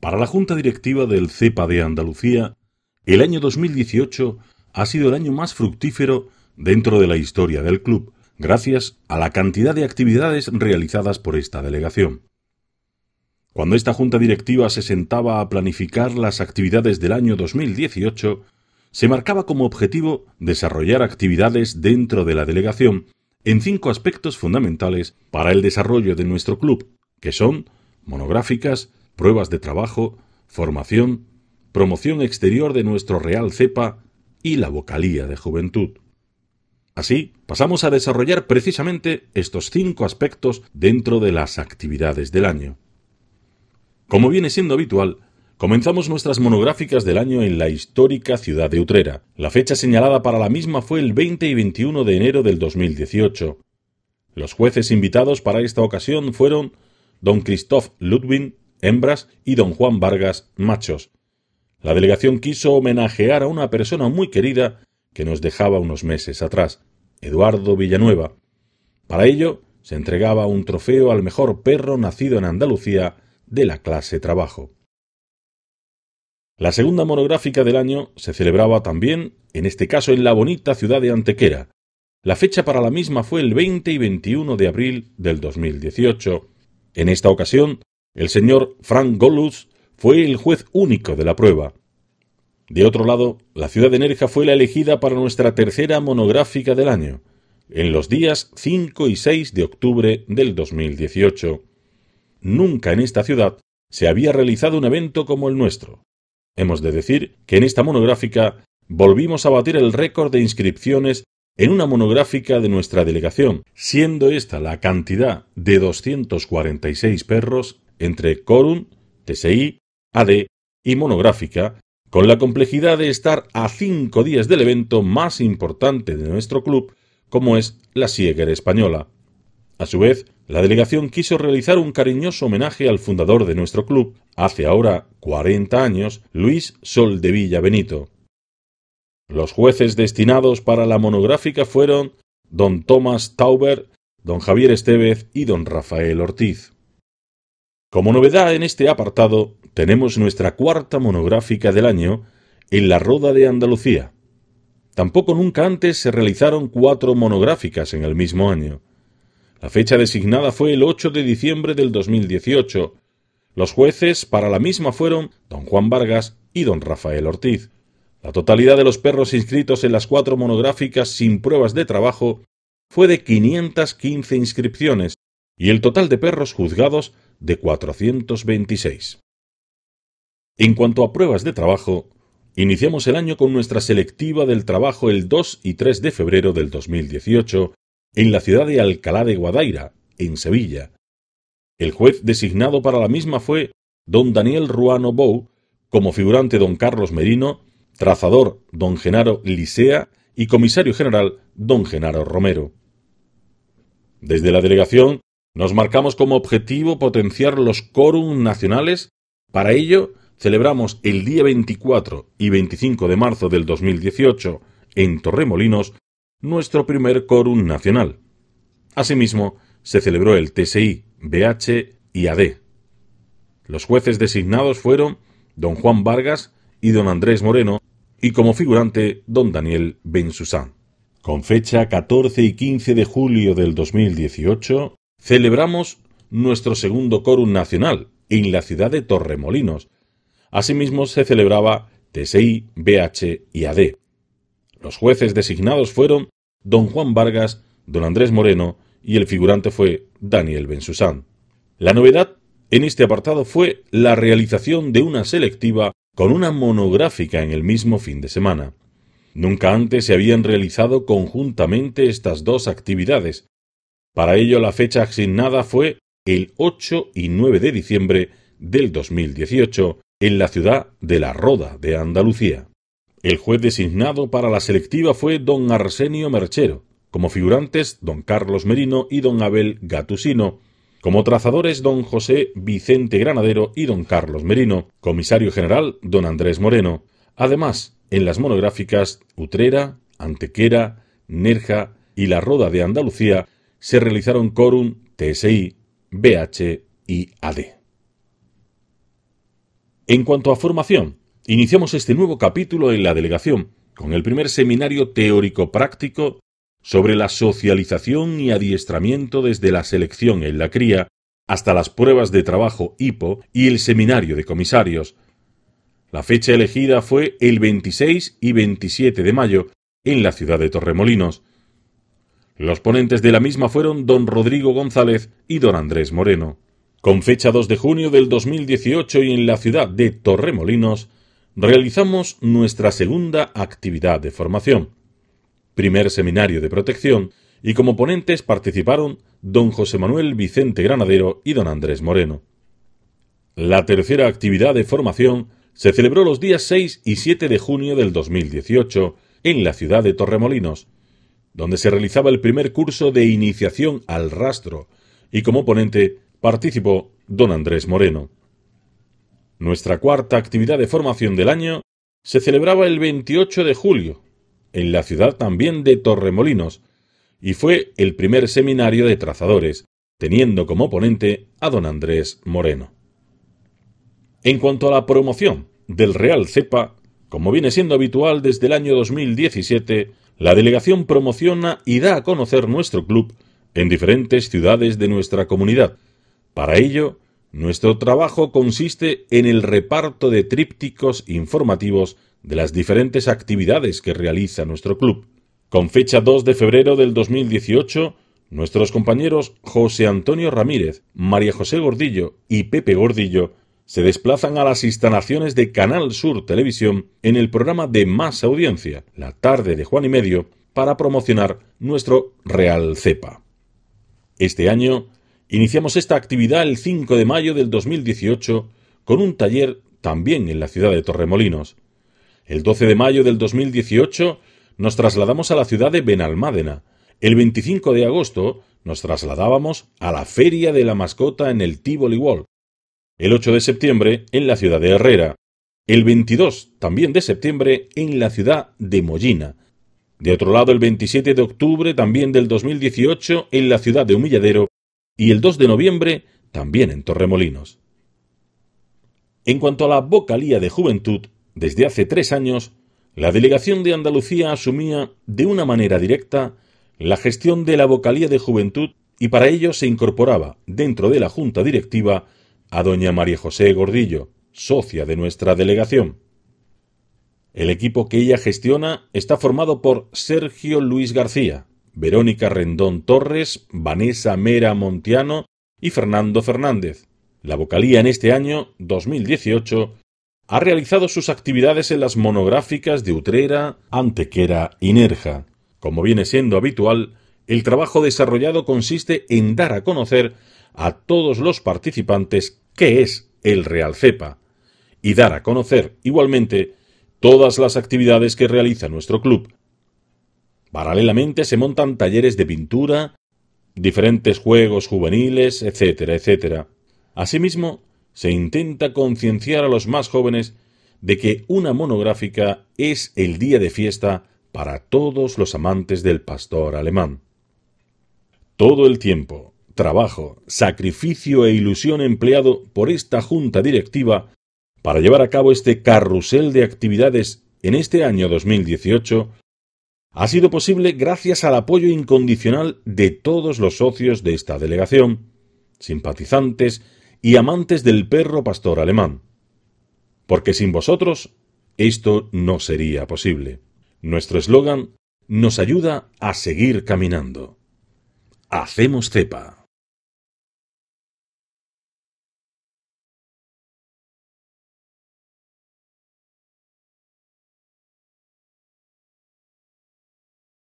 Para la Junta Directiva del CEPA de Andalucía, el año 2018 ha sido el año más fructífero dentro de la historia del club, gracias a la cantidad de actividades realizadas por esta delegación. Cuando esta junta directiva se sentaba a planificar las actividades del año 2018, se marcaba como objetivo desarrollar actividades dentro de la delegación en cinco aspectos fundamentales para el desarrollo de nuestro club, que son monográficas, pruebas de trabajo, formación, promoción exterior de nuestro Real Cepa y la vocalía de juventud. Así, pasamos a desarrollar precisamente estos cinco aspectos dentro de las actividades del año. Como viene siendo habitual, comenzamos nuestras monográficas del año en la histórica ciudad de Utrera. La fecha señalada para la misma fue el 20 y 21 de enero del 2018. Los jueces invitados para esta ocasión fueron don Christoph Ludwig, hembras, y don Juan Vargas, machos. La delegación quiso homenajear a una persona muy querida que nos dejaba unos meses atrás, Eduardo Villanueva. Para ello, se entregaba un trofeo al mejor perro nacido en Andalucía de la clase trabajo. La segunda monográfica del año se celebraba también, en este caso en la bonita ciudad de Antequera. La fecha para la misma fue el 20 y 21 de abril del 2018. En esta ocasión el señor Frank Gollus fue el juez único de la prueba. De otro lado, la ciudad de Nerja fue la elegida para nuestra tercera monográfica del año, en los días 5 y 6 de octubre del 2018. Nunca en esta ciudad se había realizado un evento como el nuestro. Hemos de decir que en esta monográfica volvimos a batir el récord de inscripciones en una monográfica de nuestra delegación, siendo esta la cantidad de 246 perros entre Corum, TSI, AD y Monográfica, con la complejidad de estar a cinco días del evento más importante de nuestro club, como es la Sieger española. A su vez, la delegación quiso realizar un cariñoso homenaje al fundador de nuestro club, hace ahora 40 años, Luis Sol de Villa Benito. Los jueces destinados para la monográfica fueron don Tomás Tauber, don Javier Estevez y don Rafael Ortiz. Como novedad en este apartado, tenemos nuestra cuarta monográfica del año en la Roda de Andalucía. Tampoco nunca antes se realizaron cuatro monográficas en el mismo año. La fecha designada fue el 8 de diciembre del 2018. Los jueces para la misma fueron don Juan Vargas y don Rafael Ortiz. La totalidad de los perros inscritos en las cuatro monográficas sin pruebas de trabajo fue de 515 inscripciones y el total de perros juzgados de 426. En cuanto a pruebas de trabajo, iniciamos el año con nuestra selectiva del trabajo el 2 y 3 de febrero del 2018 en la ciudad de Alcalá de Guadaira, en Sevilla. El juez designado para la misma fue don Daniel Ruano Bou, como figurante don Carlos Merino, trazador don Genaro Licea y comisario general don Genaro Romero. Desde la delegación nos marcamos como objetivo potenciar los quórum nacionales. Para ello, celebramos el día 24 y 25 de marzo del 2018 en Torremolinos nuestro primer quórum nacional. Asimismo, se celebró el TSI, BH y AD. Los jueces designados fueron don Juan Vargas y don Andrés Moreno y como figurante don Daniel Bensusán. Con fecha 14 y 15 de julio del 2018, celebramos nuestro segundo coro Nacional en la ciudad de Torremolinos. Asimismo se celebraba TSI, BH y AD. Los jueces designados fueron don Juan Vargas, don Andrés Moreno y el figurante fue Daniel Bensusán. La novedad en este apartado fue la realización de una selectiva con una monográfica en el mismo fin de semana. Nunca antes se habían realizado conjuntamente estas dos actividades, para ello la fecha asignada fue el 8 y 9 de diciembre del 2018 en la ciudad de La Roda de Andalucía. El juez designado para la selectiva fue don Arsenio Merchero, como figurantes don Carlos Merino y don Abel Gatusino, como trazadores don José Vicente Granadero y don Carlos Merino, comisario general don Andrés Moreno, además en las monográficas Utrera, Antequera, Nerja y La Roda de Andalucía se realizaron Corum, TSI, BH y AD. En cuanto a formación, iniciamos este nuevo capítulo en la delegación con el primer seminario teórico-práctico sobre la socialización y adiestramiento desde la selección en la cría hasta las pruebas de trabajo IPO y el seminario de comisarios. La fecha elegida fue el 26 y 27 de mayo en la ciudad de Torremolinos, los ponentes de la misma fueron don Rodrigo González y don Andrés Moreno. Con fecha 2 de junio del 2018 y en la ciudad de Torremolinos, realizamos nuestra segunda actividad de formación, primer seminario de protección, y como ponentes participaron don José Manuel Vicente Granadero y don Andrés Moreno. La tercera actividad de formación se celebró los días 6 y 7 de junio del 2018 en la ciudad de Torremolinos, donde se realizaba el primer curso de iniciación al rastro, y como ponente participó don Andrés Moreno. Nuestra cuarta actividad de formación del año se celebraba el 28 de julio, en la ciudad también de Torremolinos, y fue el primer seminario de trazadores, teniendo como ponente a don Andrés Moreno. En cuanto a la promoción del Real CEPA, como viene siendo habitual desde el año 2017, la delegación promociona y da a conocer nuestro club en diferentes ciudades de nuestra comunidad. Para ello, nuestro trabajo consiste en el reparto de trípticos informativos de las diferentes actividades que realiza nuestro club. Con fecha 2 de febrero del 2018, nuestros compañeros José Antonio Ramírez, María José Gordillo y Pepe Gordillo se desplazan a las instalaciones de Canal Sur Televisión en el programa de más audiencia, La tarde de Juan y Medio, para promocionar nuestro Real Cepa. Este año iniciamos esta actividad el 5 de mayo del 2018 con un taller también en la ciudad de Torremolinos. El 12 de mayo del 2018 nos trasladamos a la ciudad de Benalmádena. El 25 de agosto nos trasladábamos a la Feria de la Mascota en el Tivoli Wall el 8 de septiembre en la ciudad de Herrera, el 22 también de septiembre en la ciudad de Mollina, de otro lado el 27 de octubre también del 2018 en la ciudad de Humilladero y el 2 de noviembre también en Torremolinos. En cuanto a la vocalía de juventud, desde hace tres años, la delegación de Andalucía asumía de una manera directa la gestión de la vocalía de juventud y para ello se incorporaba dentro de la junta directiva a doña María José Gordillo, socia de nuestra delegación. El equipo que ella gestiona está formado por Sergio Luis García, Verónica Rendón Torres, Vanessa Mera Montiano y Fernando Fernández. La vocalía en este año, 2018, ha realizado sus actividades en las monográficas de Utrera, Antequera y Nerja. Como viene siendo habitual, el trabajo desarrollado consiste en dar a conocer a todos los participantes qué es el Real CEPA y dar a conocer igualmente todas las actividades que realiza nuestro club. Paralelamente se montan talleres de pintura, diferentes juegos juveniles, etcétera, etcétera. Asimismo, se intenta concienciar a los más jóvenes de que una monográfica es el día de fiesta para todos los amantes del pastor alemán. Todo el tiempo, trabajo, sacrificio e ilusión empleado por esta junta directiva para llevar a cabo este carrusel de actividades en este año 2018 ha sido posible gracias al apoyo incondicional de todos los socios de esta delegación, simpatizantes y amantes del perro pastor alemán. Porque sin vosotros esto no sería posible. Nuestro eslogan nos ayuda a seguir caminando. Hacemos cepa.